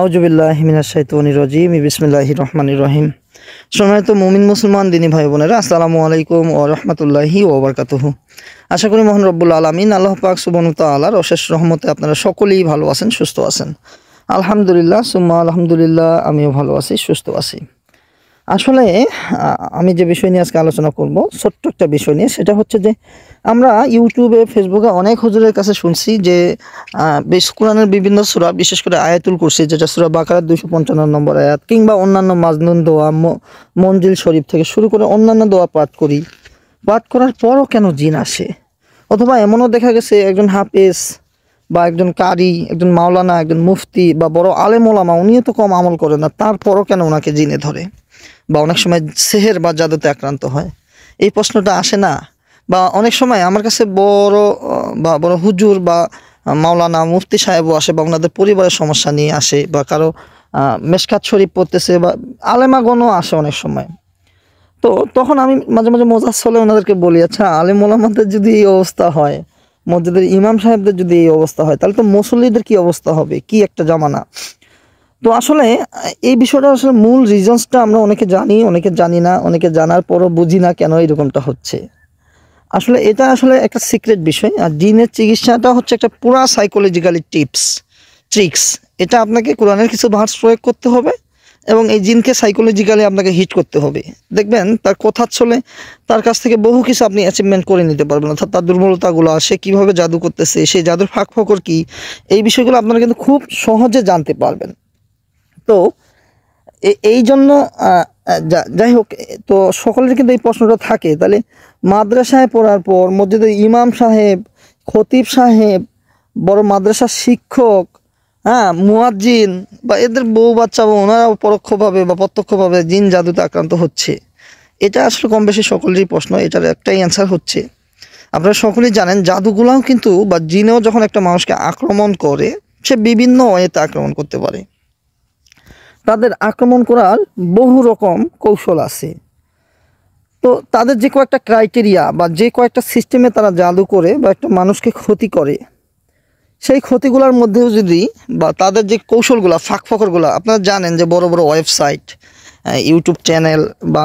আউজুবিল্লাহ মিনাশাইতনির রজিম বিসমিল্লাহ রহমানির রহিম তো মুমিন মুসলমান দিনী ভাই বোনেরা আসসালামু আলাইকুম ও রহমতুল্লাহি ওবরকাতুহু আশা করি মোহন রব্বুল আলমিন আল্লাহ পাক সুবনত আলার অশেষ রহমতে আপনারা সকলেই ভালো আছেন সুস্থ আছেন আলহামদুলিল্লাহ সুম্মা আলহামদুলিল্লাহ আমিও ভালো আছি সুস্থ আছি আসলে আমি যে বিষয় নিয়ে আজকে আলোচনা করব ছোট্ট একটা বিষয় নিয়ে সেটা হচ্ছে যে আমরা ইউটিউবে ফেসবুকে অনেক হজুরের কাছে শুনছি যে বেশ কোরআনের বিভিন্ন সুরা বিশেষ করে আয়াতুল কুরসি যেটা সুরা বাকারার দুশো পঞ্চান্ন নম্বর আয়াত কিংবা অন্যান্য মাজনুন দোয়া মঞ্জিল শরীফ থেকে শুরু করে অন্যান্য দোয়া পাঠ করি পাঠ করার পরও কেন জিন আসে অথবা এমনও দেখা গেছে একজন হাফেজ বা একজন কারি একজন মাওলানা একজন মুফতি বা বড় আলেমোলামা উনিও তো কম আমল করে না তারপরও কেন ওনাকে জিনে ধরে বা অনেক সময় সেহের বা জাদুতে আক্রান্ত হয় এই প্রশ্নটা আসে না বা অনেক সময় আমার কাছে বড় বা বড় হুজুর বা মাওলানা মুফতি সাহেবও আসে বা ওনাদের পরিবারের সমস্যা নিয়ে আসে বা কারো মেশকাত শরীফ পড়তেছে বা আলেমাগণও আসে অনেক সময় তো তখন আমি মাঝে মাঝে মজার হলে ওনাদেরকে বলি আচ্ছা আলেম ওলামাদের যদি এই অবস্থা হয় মসজিদের ইমাম সাহেবদের যদি এই অবস্থা হয় তাহলে তো মুসল্লিদের কি অবস্থা হবে কি একটা জামানা তো আসলে এই বিষয়টা আসলে মূল রিজনসটা আমরা অনেকে জানি অনেকে জানি না অনেকে জানার পরও বুঝি না কেন এরকমটা হচ্ছে আসলে এটা আসলে একটা সিক্রেট বিষয় আর জিনের চিকিৎসাটা হচ্ছে একটা পুরা সাইকোলজিক্যালি টিপস ট্রিক্স এটা আপনাকে কোরআনের কিছু ভার্স প্রয়োগ করতে হবে এবং এই জিনকে সাইকোলজিক্যালি আপনাকে হিট করতে হবে দেখবেন তার কথা চলে তার কাছ থেকে বহু কিছু আপনি অ্যাচিভমেন্ট করে নিতে পারবেন অর্থাৎ তার দুর্বলতাগুলো সে কীভাবে জাদু করতেছে সেই জাদুর ফাঁক ফকর কী এই বিষয়গুলো আপনারা কিন্তু খুব সহজে জানতে পারবেন তো এই জন্য যাই হোক তো সকলের কিন্তু এই প্রশ্নটা থাকে তাহলে মাদ্রাসায় পড়ার পর মসজিদের ইমাম সাহেব খতিব সাহেব বড় মাদ্রাসার শিক্ষক হ্যাঁ মুয়াজ্জিন বা এদের বউ বাচ্চা বা ওনারাও পরোক্ষভাবে বা প্রত্যক্ষভাবে জিন জাদুতে আক্রান্ত হচ্ছে এটা আসলে কম বেশি সকলেরই প্রশ্ন এটার একটাই অ্যান্সার হচ্ছে আপনারা সকলেই জানেন জাদুগুলাও কিন্তু বা জিনেও যখন একটা মানুষকে আক্রমণ করে সে বিভিন্ন ওয়েতে আক্রমণ করতে পারে তাদের আক্রমণ করার বহু রকম কৌশল আছে তো তাদের যে কয়েকটা ক্রাইটেরিয়া বা যে কয়েকটা সিস্টেমে তারা জাদু করে বা একটা মানুষকে ক্ষতি করে সেই ক্ষতিগুলোর মধ্যেও যদি বা তাদের যে কৌশলগুলো ফাঁকফকরগুলো আপনারা জানেন যে বড় বড় ওয়েবসাইট ইউটিউব চ্যানেল বা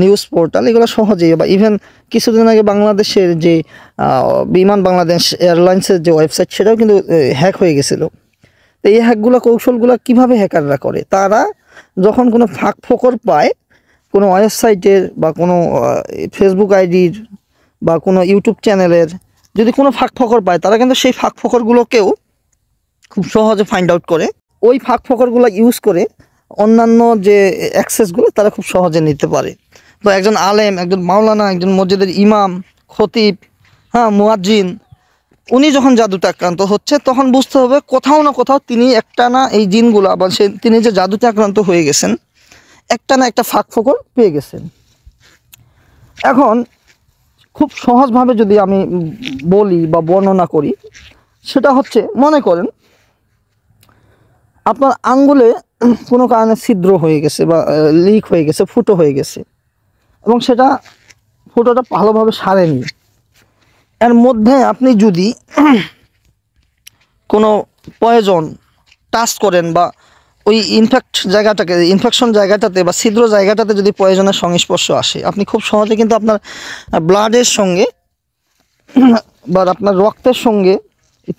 নিউজ পোর্টাল এগুলো সহজেই বা ইভেন কিছুদিন আগে বাংলাদেশের যে বিমান বাংলাদেশ এয়ারলাইন্সের যে ওয়েবসাইট সেটাও কিন্তু হ্যাক হয়ে গেছিলো তো এই হ্যাকগুলো কৌশলগুলো কিভাবে হ্যাকাররা করে তারা যখন কোনো ফাঁক ফোকর পায় কোনো ওয়েবসাইটের বা কোনো ফেসবুক আইডির বা কোনো ইউটিউব চ্যানেলের যদি কোনো ফাঁক ফকর পায় তারা কিন্তু সেই ফাঁক ফকরগুলোকেও খুব সহজে ফাইন্ড আউট করে ওই ফাঁক ফকরগুলো ইউজ করে অন্যান্য যে অ্যাক্সেসগুলো তারা খুব সহজে নিতে পারে তো একজন আলেম একজন মাওলানা একজন মসজিদের ইমাম খতিব হ্যাঁ মুয়াজ্জিন উনি যখন জাদুতে আক্রান্ত হচ্ছে তখন বুঝতে হবে কোথাও না কোথাও তিনি একটা না এই জিনগুলো বা সে তিনি যে জাদুতে আক্রান্ত হয়ে গেছেন একটা না একটা ফাঁক ফকর পেয়ে গেছেন এখন খুব সহজভাবে যদি আমি বলি বা বর্ণনা করি সেটা হচ্ছে মনে করেন আপনার আঙ্গুলে কোনো কারণে ছিদ্র হয়ে গেছে বা লিক হয়ে গেছে ফুটো হয়ে গেছে এবং সেটা ফুটোটা ভালোভাবে সারেনি এর মধ্যে আপনি যদি কোনো প্রয়োজন টাচ করেন বা ওই ইনফেক্ট জায়গাটাকে ইনফেকশন জায়গাটাতে বা ছিদ্র জায়গাটাতে যদি প্রয়োজনের সংস্পর্শ আসে আপনি খুব সহজে কিন্তু আপনার ব্লাডের সঙ্গে বা আপনার রক্তের সঙ্গে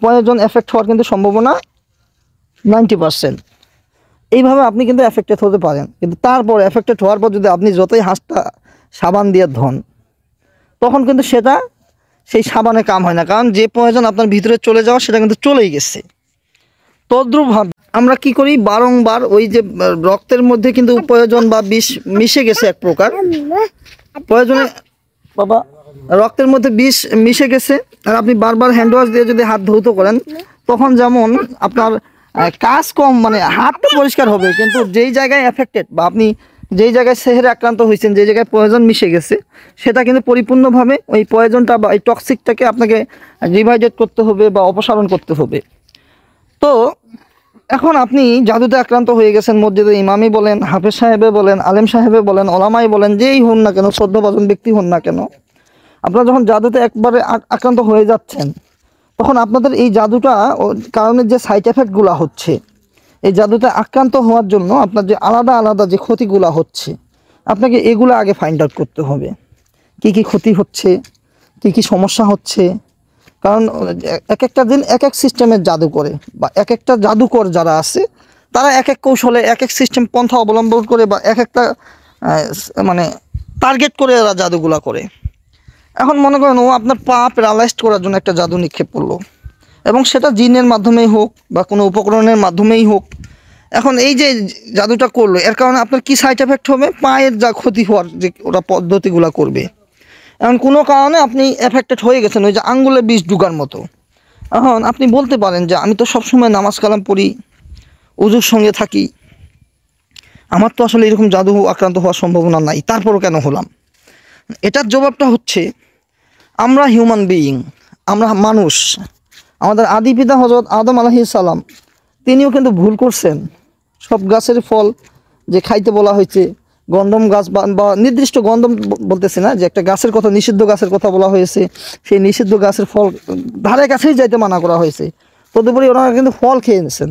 প্রয়োজন এফেক্ট হওয়ার কিন্তু সম্ভাবনা নাইনটি পারসেন্ট এইভাবে আপনি কিন্তু এফেক্টেড হতে পারেন কিন্তু তারপর এফেক্টেড হওয়ার পর যদি আপনি যতই হাঁসটা সাবান দিয়ে ধন তখন কিন্তু সেটা সেই সাবানে কাম হয় না কারণ যে প্রয়োজন আপনার ভিতরে চলে যাওয়া সেটা কিন্তু চলেই গেছে তদ্রুপভাবে আমরা কি করি বারংবার ওই যে রক্তের মধ্যে কিন্তু প্রয়োজন বা বিষ মিশে গেছে এক প্রকার প্রয়োজনে বাবা রক্তের মধ্যে বিষ মিশে গেছে আর আপনি বারবার হ্যান্ড ওয়াশ দিয়ে যদি হাত ধৌত করেন তখন যেমন আপনার কাজ কম মানে হাতটা পরিষ্কার হবে কিন্তু যেই জায়গায় এফেক্টেড বা আপনি যেই জায়গায় সেহেরে আক্রান্ত হয়েছেন যে জায়গায় পয়জন মিশে গেছে সেটা কিন্তু পরিপূর্ণভাবে ওই পয়জনটা বা এই টক্সিকটাকে আপনাকে রিভাইজেট করতে হবে বা অপসারণ করতে হবে তো এখন আপনি জাদুতে আক্রান্ত হয়ে গেছেন মসজিদে ইমামি বলেন হাফেজ সাহেবে বলেন আলেম সাহেবে বলেন ওলামাই বলেন যেই হন না কেন বাজন ব্যক্তি হন না কেন আপনারা যখন জাদুতে একবারে আক্রান্ত হয়ে যাচ্ছেন তখন আপনাদের এই জাদুটা কারণের যে সাইড এফেক্টগুলো হচ্ছে এই জাদুতে আক্রান্ত হওয়ার জন্য আপনার যে আলাদা আলাদা যে ক্ষতিগুলো হচ্ছে আপনাকে এগুলো আগে ফাইন্ড আউট করতে হবে কি কি ক্ষতি হচ্ছে কি কি সমস্যা হচ্ছে কারণ এক একটা দিন এক এক সিস্টেমের জাদু করে বা এক একটা জাদুকর যারা আছে তারা এক এক কৌশলে এক এক সিস্টেম পন্থা অবলম্বন করে বা এক একটা মানে টার্গেট করে এরা জাদুগুলা করে এখন মনে করেন ও আপনার পা প্যারালাইজ করার জন্য একটা জাদু নিক্ষেপ করলো এবং সেটা জিনের মাধ্যমেই হোক বা কোনো উপকরণের মাধ্যমেই হোক এখন এই যে জাদুটা করলো এর কারণে আপনার কি সাইড এফেক্ট হবে পায়ের যা ক্ষতি হওয়ার যে ওরা পদ্ধতিগুলো করবে এখন কোনো কারণে আপনি এফেক্টেড হয়ে গেছেন ওই যে আঙ্গুলে বিষ ডুগার মতো এখন আপনি বলতে পারেন যে আমি তো সবসময় নামাজ কালাম পড়ি উজুর সঙ্গে থাকি আমার তো আসলে এরকম জাদু আক্রান্ত হওয়ার সম্ভাবনা নাই তারপরও কেন হলাম এটার জবাবটা হচ্ছে আমরা হিউম্যান বিইং আমরা মানুষ আমাদের আদি পিতা হজরত আদম সালাম তিনিও কিন্তু ভুল করছেন সব গাছের ফল যে খাইতে বলা হয়েছে গন্ধম গাছ বা নির্দিষ্ট গন্ধম বলতেছে না যে একটা গাছের কথা নিষিদ্ধ গাছের কথা বলা হয়েছে সেই নিষিদ্ধ গাছের ফল ধারে কাছেই যাইতে মানা করা হয়েছে তদুপরি ওনারা কিন্তু ফল খেয়ে নিয়েছেন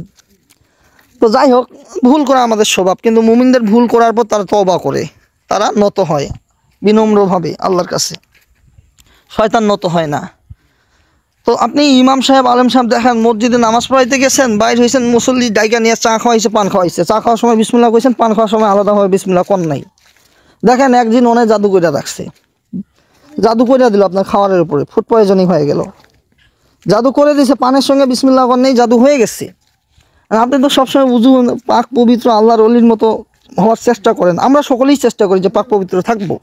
তো যাই হোক ভুল করা আমাদের স্বভাব কিন্তু মুমিনদের ভুল করার পর তারা তবা করে তারা নত হয় বিনম্রভাবে আল্লাহর কাছে শয়তান নত হয় না তো আপনি ইমাম সাহেব আলম সাহেব দেখেন মসজিদে নামাজ পড়াইতে গেছেন বাইর হয়েছেন মুসল্লি ডাইকা নিয়ে চা খাওয়াইছে পান খাওয়াইছে চা খাওয়ার সময় বিসমুল্লা কইছেন পান খাওয়ার সময় আলাদাভাবে বিসমুল্লা কন নাই দেখেন একদিন অনেক জাদু করে রাখছে জাদু করে দিল আপনার খাওয়ারের উপরে ফুড পয়জনিং হয়ে গেল জাদু করে দিছে পানের সঙ্গে বিসমুল্লা কর নেই জাদু হয়ে গেছে আর আপনি তো সবসময় উজু পাক পবিত্র আল্লাহর অলির মতো হওয়ার চেষ্টা করেন আমরা সকলেই চেষ্টা করি যে পাক পবিত্র থাকবো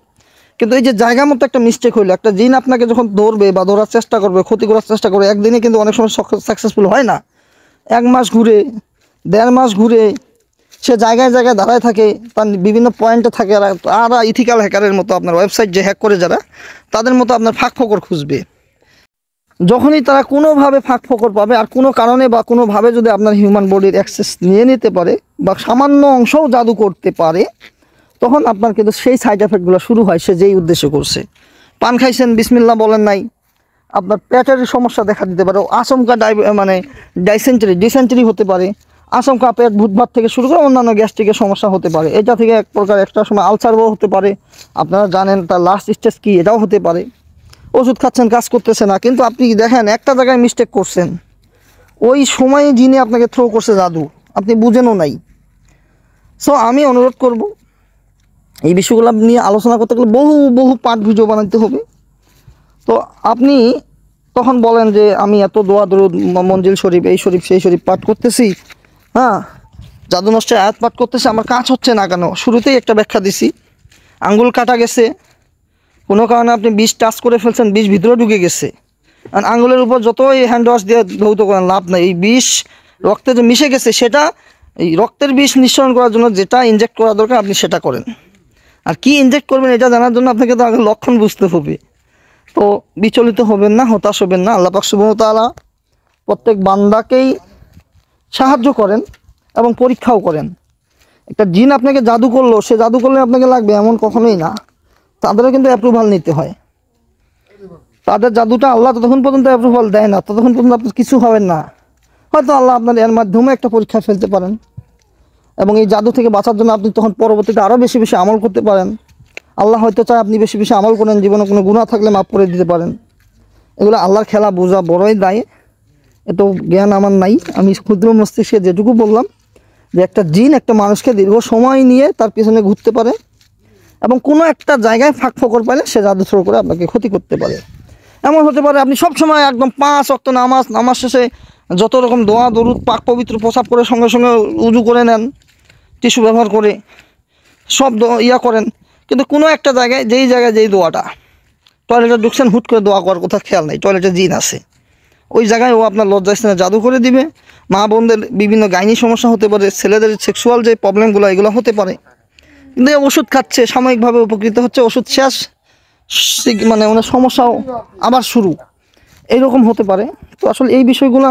কিন্তু এই যে জায়গা মতো একটা মিস্টেক হলো একটা জিন আপনাকে যখন ধরবে বা ধরার চেষ্টা করবে ক্ষতি করার চেষ্টা করবে একদিনে কিন্তু অনেক সময় সাকসেসফুল হয় না এক মাস ঘুরে দেড় মাস ঘুরে সে জায়গায় জায়গায় দাঁড়ায় থাকে তার বিভিন্ন পয়েন্টে থাকে আর আর ইথিক্যাল হ্যাকারের মতো আপনার ওয়েবসাইট যে হ্যাক করে যারা তাদের মতো আপনার ফাঁক ফকর খুঁজবে যখনই তারা কোনোভাবে ফাঁক ফকর পাবে আর কোনো কারণে বা কোনোভাবে যদি আপনার হিউম্যান বডির অ্যাক্সেস নিয়ে নিতে পারে বা সামান্য অংশও জাদু করতে পারে তখন আপনার কিন্তু সেই সাইড এফেক্টগুলো শুরু হয় সে যেই উদ্দেশ্যে করছে পান খাইছেন বিসমিল্লা বলেন নাই আপনার পেটের সমস্যা দেখা দিতে পারে আশঙ্কা ডাই মানে ডাইসেঞ্চারি ডিসেঞ্চারি হতে পারে আশঙ্কা পেট ভূতভাত থেকে শুরু করে অন্যান্য গ্যাস্ট্রিকের সমস্যা হতে পারে এটা থেকে এক প্রকার একটা সময় আলসারও হতে পারে আপনারা জানেন তার লাস্ট স্টেজ কী এটাও হতে পারে ওষুধ খাচ্ছেন কাজ করতেছে না কিন্তু আপনি দেখেন একটা জায়গায় মিস্টেক করছেন ওই সময়ে যিনি আপনাকে থ্রো করছে জাদু আপনি বুঝেনও নাই সো আমি অনুরোধ করব এই বিষয়গুলো নিয়ে আলোচনা করতে গেলে বহু বহু পাঠ ভিডিও বানাতে হবে তো আপনি তখন বলেন যে আমি এত দোয়া দরুদ মঞ্জিল শরীফ এই শরীফ সেই শরীফ পাঠ করতেছি হ্যাঁ জাদু নষ্টের আয়াত পাঠ করতেছি আমার কাজ হচ্ছে না কেন শুরুতেই একটা ব্যাখ্যা দিছি আঙ্গুল কাটা গেছে কোনো কারণে আপনি বিষ টাচ করে ফেলছেন বিষ ভিতরে ঢুকে গেছে আর আঙ্গুলের উপর যতই হ্যান্ড ওয়াশ দিয়ে ধৌত করেন লাভ নাই এই বিষ রক্তে যে মিশে গেছে সেটা এই রক্তের বিষ নিঃসরণ করার জন্য যেটা ইনজেক্ট করা দরকার আপনি সেটা করেন আর কি ইনজেক্ট করবেন এটা জানার জন্য আপনাকে তো আগে লক্ষণ বুঝতে হবে তো বিচলিত হবেন না হতাশ হবেন না আল্লাপাক সুবাহতালা প্রত্যেক বান্দাকেই সাহায্য করেন এবং পরীক্ষাও করেন একটা জিন আপনাকে জাদু করলো সে জাদু করলে আপনাকে লাগবে এমন কখনোই না তাদেরও কিন্তু অ্যাপ্রুভাল নিতে হয় তাদের জাদুটা আল্লাহ ততক্ষণ পর্যন্ত অ্যাপ্রুভাল দেয় না ততক্ষণ পর্যন্ত আপনার কিছু হবেন না হয়তো আল্লাহ আপনার এর মাধ্যমে একটা পরীক্ষা ফেলতে পারেন এবং এই জাদু থেকে বাঁচার জন্য আপনি তখন পরবর্তীতে আরও বেশি বেশি আমল করতে পারেন আল্লাহ হয়তো চায় আপনি বেশি বেশি আমল করেন জীবনে কোনো গুণা থাকলে মাফ করে দিতে পারেন এগুলো আল্লাহর খেলা বোঝা বড়ই দায় এত জ্ঞান আমার নাই আমি ক্ষুদ্র মস্তিষ্কে যেটুকু বললাম যে একটা জিন একটা মানুষকে দীর্ঘ সময় নিয়ে তার পিছনে ঘুরতে পারে এবং কোনো একটা জায়গায় ফাঁক ফকর পাইলে সে জাদু শুরু করে আপনাকে ক্ষতি করতে পারে এমন হতে পারে আপনি সব সময় একদম পাঁচ অক্ত নামাজ নামাজ শেষে যত রকম দোয়া দরুদ পাক পবিত্র প্রসাব করে সঙ্গে সঙ্গে উজু করে নেন টিস্যু ব্যবহার করে সব ইয়া করেন কিন্তু কোনো একটা জায়গায় যেই জায়গায় যেই দোয়াটা টয়লেটে ঢুকছেন হুট করে দোয়া করার কথা খেয়াল নেই টয়লেটে জিন আছে ওই জায়গায় ও আপনার লজ্জা স্থানে জাদু করে দিবে মা বোনদের বিভিন্ন গাইনি সমস্যা হতে পারে ছেলেদের সেক্সুয়াল যে প্রবলেমগুলো এগুলো হতে পারে কিন্তু ওষুধ খাচ্ছে সাময়িকভাবে উপকৃত হচ্ছে ওষুধ শেষ মানে ওনার সমস্যাও আবার শুরু এইরকম হতে পারে তো আসলে এই বিষয়গুলো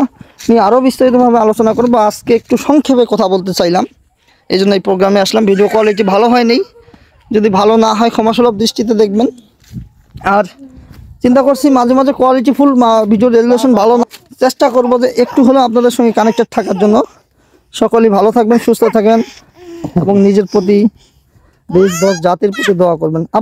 নিয়ে আরও বিস্তারিতভাবে আলোচনা করবো আজকে একটু সংক্ষেপে কথা বলতে চাইলাম এই জন্য এই প্রোগ্রামে আসলাম ভিডিও কোয়ালিটি ভালো হয়নি যদি ভালো না হয় ক্ষমাসুলভ দৃষ্টিতে দেখবেন আর চিন্তা করছি মাঝে মাঝে কোয়ালিটি ফুল ভিডিও রেজুলেশন ভালো না চেষ্টা করবো যে একটু হলেও আপনাদের সঙ্গে কানেক্টেড থাকার জন্য সকলেই ভালো থাকবেন সুস্থ থাকবেন এবং নিজের প্রতি দেশ দশ জাতির প্রতি দোয়া করবেন